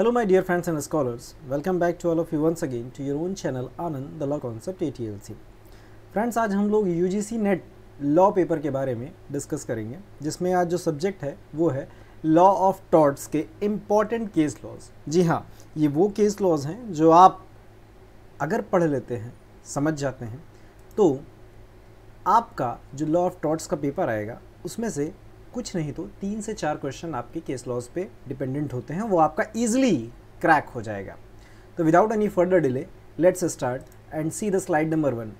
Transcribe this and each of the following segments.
Hello Hello my dear friends and scholars, welcome back to all of you once again to your own channel Anand the Law Concept ATLC. Friends आज हम लोग you net law paper के बारे में discuss करेंगे जिसमें आज जो सब्जेक्ट है वो है लॉ ऑफ टॉट्स के इम्पॉर्टेंट केस लॉज जी हाँ ये वो केस लॉज हैं जो आप अगर पढ़ लेते हैं समझ जाते हैं तो आपका जो लॉ ऑफ टॉट्स का पेपर आएगा उसमें से कुछ नहीं तो तीन से चार क्वेश्चन आपके केस लॉज पे डिपेंडेंट होते हैं वो आपका ईजिली क्रैक हो जाएगा तो without any further delay let's start and see the slide number one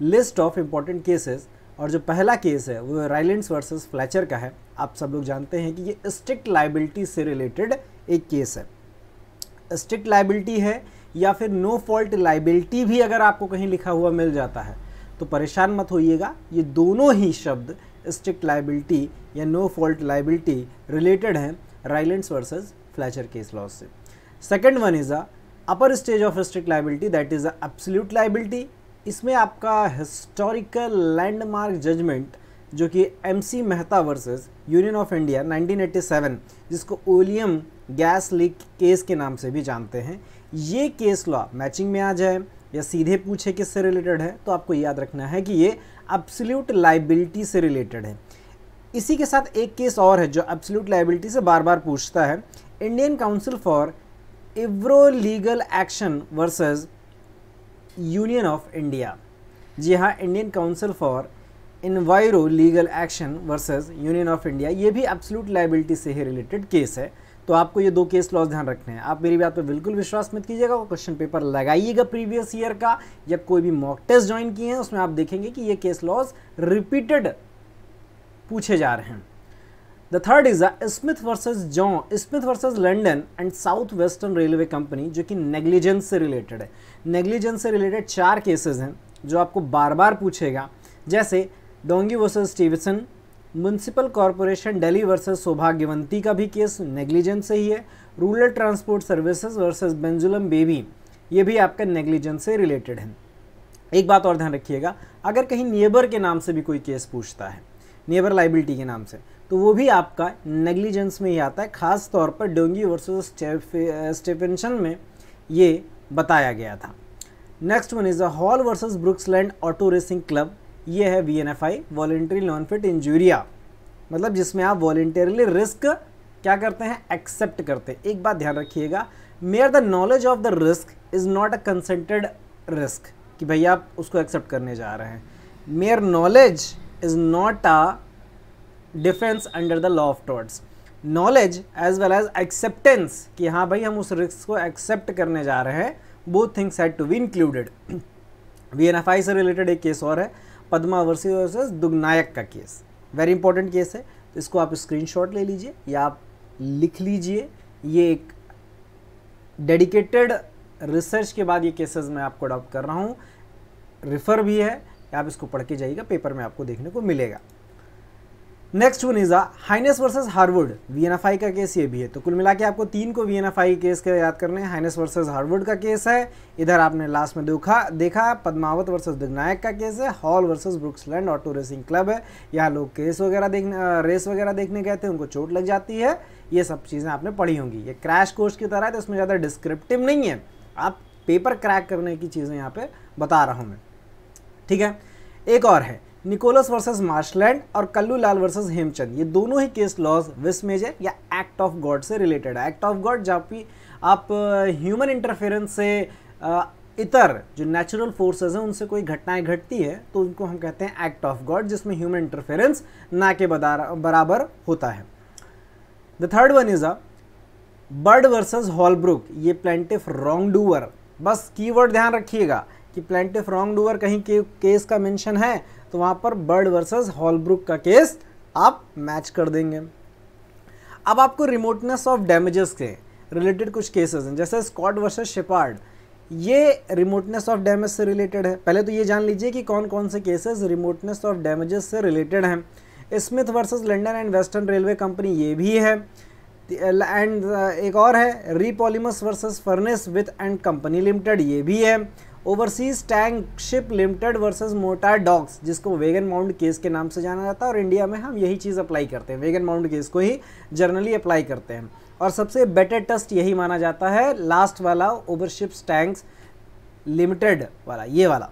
list of important cases और जो पहला केस है वो राइलेंट्स वर्सेस फ्लैचर का है आप सब लोग जानते हैं कि ये स्ट्रिक्ट लाइबिलिटी से रिलेटेड एक केस है स्ट्रिक्ट लाइबिलिटी है या फिर नो फॉल्ट लाइबिलिटी भी अगर आपको कहीं लिखा हुआ मिल जाता है तो परेशान मत होइएगा ये दोनों ही शब्द स्ट्रिक्ट लाइबिलिटी या नो फॉल्ट लाइबिलिटी रिलेटेड हैं Rylands versus Fletcher case laws से second one is a upper stage of strict liability that is a absolute liability इसमें आपका हिस्टोरिकल लैंडमार्क जजमेंट जो कि M C Mehta versus Union of India 1987 जिसको oleum gas leak case के नाम से भी जानते हैं ये केस लॉ मैचिंग में आ जाए या सीधे पूछे किससे रिलेटेड है तो आपको याद रखना है कि ये अब्सोल्यूट लाइबिलिटी से रिलेटेड है इसी के साथ एक केस और है जो अब्सोल्यूट लाइबिलिटी से बार बार पूछता है Indian Council for Enviro Legal Action versus Union of India जी हाँ Indian Council for Enviro Legal Action versus Union of India ये भी अब्सोल्यूट लाइबिलिटी से ही रिलेटेड केस है तो आपको ये दो केस लॉस ध्यान रखने हैं आप मेरी बात पर बिल्कुल विश्वास मत कीजिएगा क्वेश्चन पेपर लगाइएगा प्रीवियस ईयर का या कोई भी मॉक टेस्ट ज्वाइन किए हैं उसमें आप देखेंगे कि ये केस लॉस रिपीटेड पूछे जा रहे हैं the third is a Smith versus John Smith versus London and South Western Railway Company जो कि नेग्लिजेंस से रिलेटेड है नेग्लिजेंस से रिलेटेड चार केसेज हैं जो आपको बार बार पूछेगा जैसे Donoghue versus Stevenson municipal corporation Delhi versus Subhagwanti का भी केस नेग्लिजेंस से ही है rural transport services versus Bezlum Bibi ये भी आपका नेग्लिजेंस से रिलेटेड है एक बात और ध्यान रखिएगा अगर कहीं नेबर के नाम से भी कोई केस पूछता है नेबर लाइबिलिटी के नाम से तो वो भी आपका नेग्लिजेंस में ही आता है खास तौर पर डोंगी वर्सेज स्टेफेंशन में ये बताया गया था next one is the Hall versus Brooklands Auto Racing Club ये है V N F I volenti non fit injuria मतलब जिसमें आप वॉलेंटरली रिस्क क्या करते हैं एक्सेप्ट करते हैं एक बात ध्यान रखिएगा mere the knowledge of the risk is not a consented risk कि भाई आप उसको एक्सेप्ट करने जा रहे हैं mere knowledge is not a defence under the law of torts knowledge as well as acceptance कि हाँ भाई हम उस रिस्क को एक्सेप्ट करने जा रहे हैं both things had to be included V N F I से रिलेटेड एक केस और है पदमा वर्सेज वर्सेज दुगनायक का केस वेरी इंपॉर्टेंट केस है तो इसको आप स्क्रीनशॉट ले लीजिए या आप लिख लीजिए ये एक डेडिकेटेड रिसर्च के बाद ये केसेस मैं आपको अडॉप्ट कर रहा हूँ रिफ़र भी है आप इसको पढ़ के जाइएगा पेपर में आपको देखने को मिलेगा next one is Haynes versus Harwood आई का केस ये भी है तो कुल मिला के आपको तीन को आई केस के याद करने हैं हाइनेस वर्सेस हार्वर्ड का केस है इधर आपने लास्ट में देखा देखा पद्मावत वर्सेस दिग्नायक का केस है Hall versus Brooklands Auto Racing Club है यहाँ लोग केस वगैरह देखने रेस वगैरह देखने गए थे उनको चोट लग जाती है ये सब चीज़ें आपने पढ़ी होंगी ये क्रैश कोर्स की तरह है तो इसमें ज़्यादा डिस्क्रिप्टिव नहीं है आप पेपर क्रैक करने की चीज़ें यहाँ पर बता रहा हूँ मैं ठीक है एक और है निकोलस वर्सेस मार्शलैंड और कल्लू लाल वर्सेस हेमचंद ये दोनों ही केस लॉज विस मेजर या एक्ट ऑफ गॉड से रिलेटेड है एक्ट ऑफ गॉड जब भी आप ह्यूमन इंटरफेरेंस से इतर जो नेचुरल फोर्सेज हैं उनसे कोई घटनाएं घटती है तो उनको हम कहते हैं एक्ट ऑफ गॉड जिसमें ह्यूमन इंटरफेरेंस ना के बराबर होता है the third one is a Bird versus Holbrook ये प्लेंटिफ रॉन्ग डूअर बस कीवर्ड ध्यान रखिएगा कि प्लेंटिफ रॉन्ग डूअर कहीं के, केस का मेंशन है तो वहाँ पर बर्ड वर्सेस हॉलब्रुक का केस आप मैच कर देंगे अब आपको रिमोटनेस ऑफ डैमेजेस के रिलेटेड कुछ केसेस हैं जैसे स्कॉट वर्सेस शिपार्ड ये रिमोटनेस ऑफ डैमेज से रिलेटेड है पहले तो ये जान लीजिए कि कौन कौन से केसेस रिमोटनेस ऑफ डैमेजेस से रिलेटेड हैं Smith versus London and Western Railway Company ये भी है एंड uh, एक और है Re Polemis versus Furness Withy and company limited ये भी है overseas tank ship limited versus Morts Dock जिसको वेगन माउंट केस के नाम से जाना जाता है और इंडिया में हम यही चीज़ अप्लाई करते हैं वेगन माउंट केस को ही जर्नली अप्लाई करते हैं और सबसे बेटर टेस्ट यही माना जाता है लास्ट वाला ओवरशिप्स टैंक्स लिमिटेड वाला ये वाला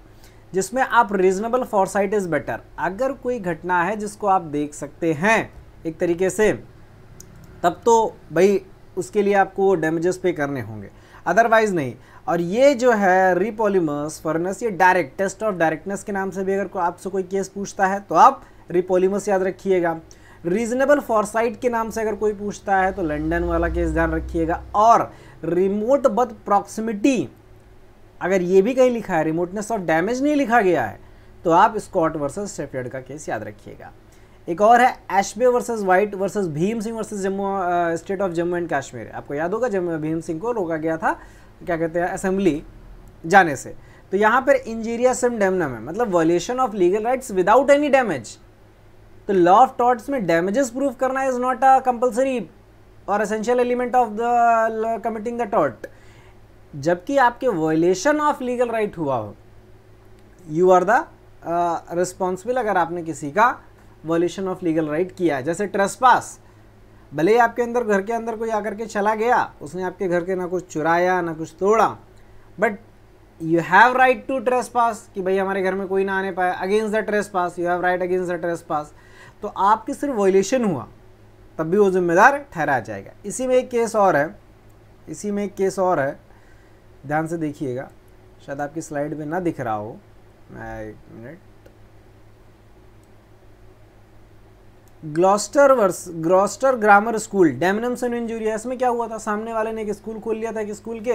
जिसमें आप रीजनेबल फॉरसाइट इज़ बेटर अगर कोई घटना है जिसको आप देख सकते हैं एक तरीके से तब तो भाई उसके लिए आपको डैमेजेस पे करने होंगे अदरवाइज़ नहीं और ये जो है रिपोलिमस फर्नेस ये डायरेक्ट टेस्ट ऑफ डायरेक्टनेस के नाम से भी अगर आपसे कोई केस पूछता है तो आप रिपोलिमस याद रखिएगा रीजनेबल फॉरसाइट के नाम से अगर कोई पूछता है तो लंडन वाला केस ध्यान रखिएगा और रिमोट बद प्रॉक्सिमिटी अगर ये भी कहीं लिखा है रिमोटनेस ऑफ डैमेज नहीं लिखा गया है तो आप स्कॉट वर्सेस शेफियड का केस याद रखिएगा एक और है Ashby versus White versus Bhim Singh versus Jammu state of Jammu and Kashmir आपको याद होगा जम्मू भीम सिंह को रोका गया था क्या कहते हैं असेंबली जाने से तो यहाँ पर इंजीरिया सिम डेमनम है मतलब violation of legal rights without any damage तो लॉ ऑफ टॉट्स में डैमेजेस प्रूव करना इज नॉट अ कंपल्सरी और essential element of the committing the टॉट जबकि आपके वॉयलेशन ऑफ लीगल राइट हुआ हो यू आर द रिस्पॉन्सिबल अगर आपने किसी का वॉल्यूशन ऑफ लीगल राइट किया है जैसे पास भले ही आपके अंदर घर के अंदर कोई आकर के चला गया उसने आपके घर के ना कुछ चुराया ना कुछ तोड़ा but you have right to trespass कि भाई हमारे घर में कोई ना आने पाया against the trespass you have right against the trespass तो आपकी सिर्फ वॉल्यूशन हुआ तब भी वो जिम्मेदार ठहरा जाएगा इसी में एक केस और है इसी में एक केस और है ध्यान से देखिएगा शायद आपकी स्लाइड में ना दिख रहा हो मैं एक minute Gloucester versus Gloucester grammar school damnum sine injuria इसमें क्या हुआ था सामने वाले ने एक स्कूल खोल लिया था कि स्कूल के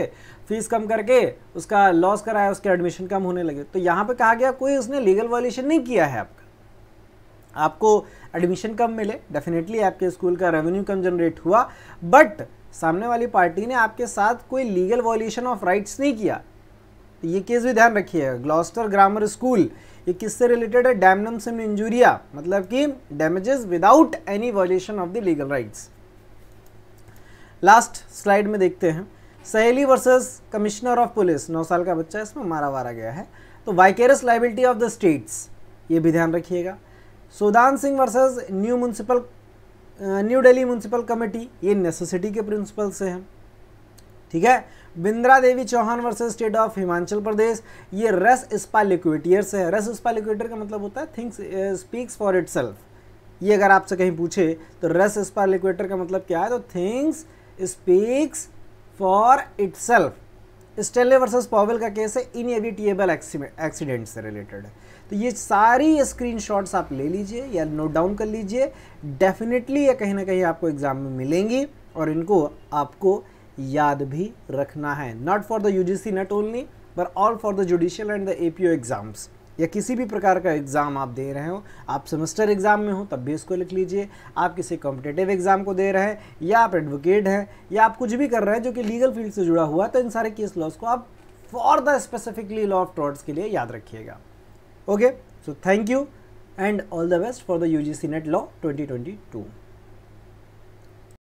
फीस कम करके उसका लॉस कराया उसके एडमिशन कम होने लगे तो यहाँ पे कहा गया कोई उसने लीगल वॉल्यूशन नहीं किया है आपका आपको एडमिशन कम मिले डेफिनेटली आपके स्कूल का रेवेन्यू कम जनरेट हुआ बट सामने वाली पार्टी ने आपके साथ कोई लीगल वॉल्यूशन ऑफ राइट्स नहीं किया तो ये केस भी ध्यान रखिएगा ग्लॉस्टर ग्रामर स्कूल ये किससे रिलेटेड है डैमनम सिम इंजूरिया मतलब कि damages without any violation of the legal rights last slide में देखते हैं Saheli versus Commissioner of Police नौ साल का बच्चा इसमें मारा वारा गया है तो vicarious liability of the states ये भी ध्यान रखिएगा Sudan Singh versus new municipal new Delhi municipal committee ये नेसेसिटी के प्रिंसिपल से हैं ठीक है Bindra Devi Chauhan versus state of Himachal Pradesh ये रस स्पा लिक्विटियर से है रस स्पा लिक्विटर का मतलब होता है थिंग्स स्पीक्स फॉर इट ये अगर आपसे कहीं पूछे तो रस स्पा लिक्विटर का मतलब क्या है तो things speaks for itself Stanley versus Powell का केस है इनएविटेबल एक्सीडेंट से रिलेटेड है तो ये सारी स्क्रीनशॉट्स आप ले लीजिए या नोट डाउन कर लीजिए डेफिनेटली ये कहीं ना कहीं आपको एग्ज़ाम में मिलेंगी और इनको आपको याद भी रखना है not for the U G C not only but all for the judicial and the A P O exams या किसी भी प्रकार का एग्ज़ाम आप दे रहे हो आप सेमेस्टर एग्ज़ाम में हो तब भी इसको लिख लीजिए आप किसी कॉम्पिटेटिव एग्ज़ाम को दे रहे हैं या आप एडवोकेट हैं या आप कुछ भी कर रहे हैं जो कि लीगल फील्ड से जुड़ा हुआ है तो इन सारे केस लॉज को आप for the specifically law of torts के लिए याद रखिएगा okay so thank you and all the best for the U G C NET law twenty twenty to